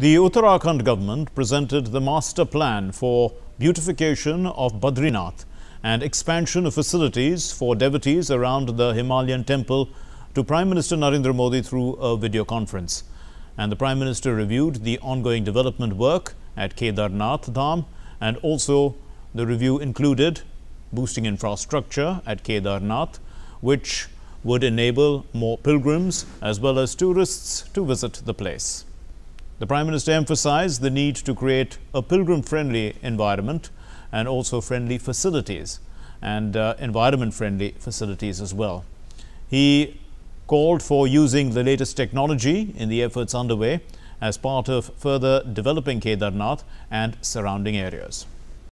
The Uttarakhand government presented the master plan for beautification of Badrinath and expansion of facilities for devotees around the Himalayan temple to Prime Minister Narendra Modi through a video conference. And the Prime Minister reviewed the ongoing development work at Kedarnath Dham and also the review included boosting infrastructure at Kedarnath which would enable more pilgrims as well as tourists to visit the place. The Prime Minister emphasized the need to create a pilgrim-friendly environment and also friendly facilities and uh, environment-friendly facilities as well. He called for using the latest technology in the efforts underway as part of further developing Kedarnath and surrounding areas.